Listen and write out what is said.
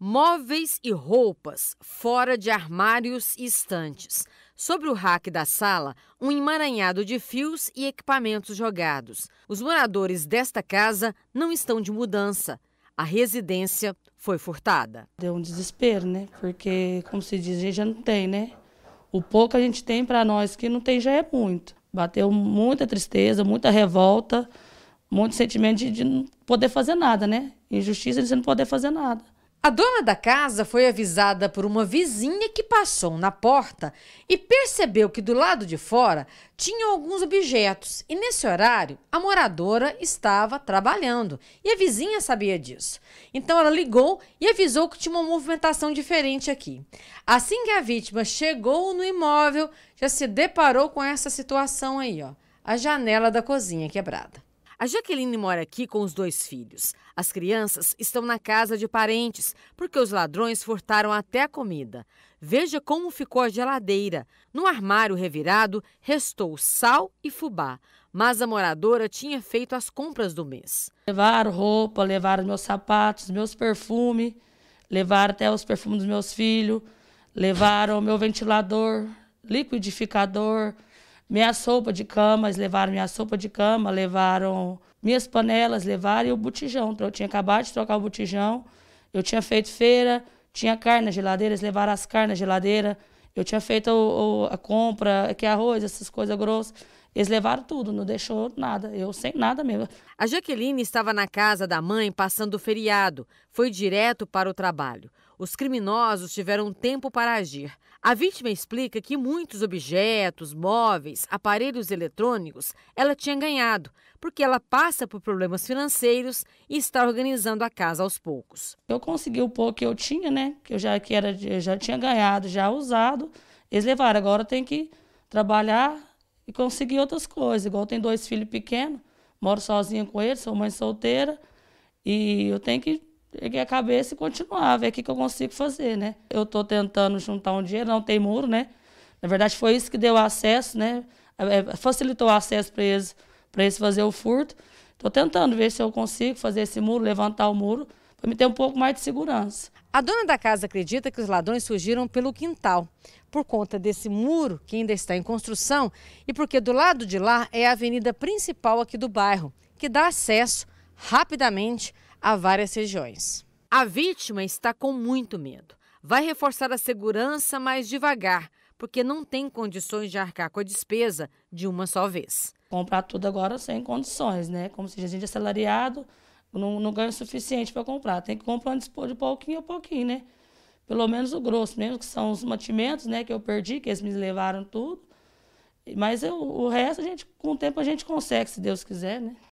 Móveis e roupas fora de armários e estantes. Sobre o rack da sala, um emaranhado de fios e equipamentos jogados. Os moradores desta casa não estão de mudança. A residência foi furtada. Deu um desespero, né? Porque, como se diz, a gente já não tem, né? O pouco a gente tem para nós que não tem já é muito. Bateu muita tristeza, muita revolta, muito sentimento de, de não poder fazer nada, né? Injustiça de você não poder fazer nada. A dona da casa foi avisada por uma vizinha que passou na porta e percebeu que do lado de fora tinham alguns objetos e nesse horário a moradora estava trabalhando e a vizinha sabia disso. Então ela ligou e avisou que tinha uma movimentação diferente aqui. Assim que a vítima chegou no imóvel, já se deparou com essa situação aí, ó, a janela da cozinha quebrada. A Jaqueline mora aqui com os dois filhos. As crianças estão na casa de parentes, porque os ladrões furtaram até a comida. Veja como ficou a geladeira. No armário revirado, restou sal e fubá. Mas a moradora tinha feito as compras do mês. Levaram roupa, levaram meus sapatos, meus perfumes, levaram até os perfumes dos meus filhos, levaram meu ventilador, liquidificador, minha sopa de cama, eles levaram minha sopa de cama, levaram minhas panelas, levaram e o botijão. Eu tinha acabado de trocar o botijão, eu tinha feito feira, tinha carne na geladeira, eles levaram as carnes na geladeira, eu tinha feito o, o, a compra, que é arroz, essas coisas grossas. Eles levaram tudo, não deixou nada, eu sem nada mesmo. A Jaqueline estava na casa da mãe passando o feriado, foi direto para o trabalho. Os criminosos tiveram tempo para agir. A vítima explica que muitos objetos, móveis, aparelhos eletrônicos ela tinha ganhado, porque ela passa por problemas financeiros e está organizando a casa aos poucos. Eu consegui o pouco que eu tinha, né? Que eu já, que era, já tinha ganhado, já usado. Eles levaram, agora tem que trabalhar e conseguir outras coisas. Igual tem dois filhos pequenos, moro sozinha com eles, sou mãe solteira. E eu tenho que Peguei a cabeça e continuava, ver é o que, que eu consigo fazer, né? Eu estou tentando juntar um dinheiro, não tem muro, né? Na verdade, foi isso que deu acesso, né? É, é, facilitou o acesso para eles, pra eles fazer o furto. Estou tentando ver se eu consigo fazer esse muro, levantar o muro, para me ter um pouco mais de segurança. A dona da casa acredita que os ladrões fugiram pelo quintal, por conta desse muro que ainda está em construção e porque do lado de lá é a avenida principal aqui do bairro, que dá acesso rapidamente a várias regiões. A vítima está com muito medo. Vai reforçar a segurança mais devagar, porque não tem condições de arcar com a despesa de uma só vez. Comprar tudo agora sem condições, né? Como se a gente é salariado, não, não ganha o suficiente para comprar. Tem que comprar de pouquinho a pouquinho, né? Pelo menos o grosso, mesmo que são os mantimentos, né? Que eu perdi, que eles me levaram tudo. Mas eu, o resto, a gente, com o tempo, a gente consegue, se Deus quiser, né?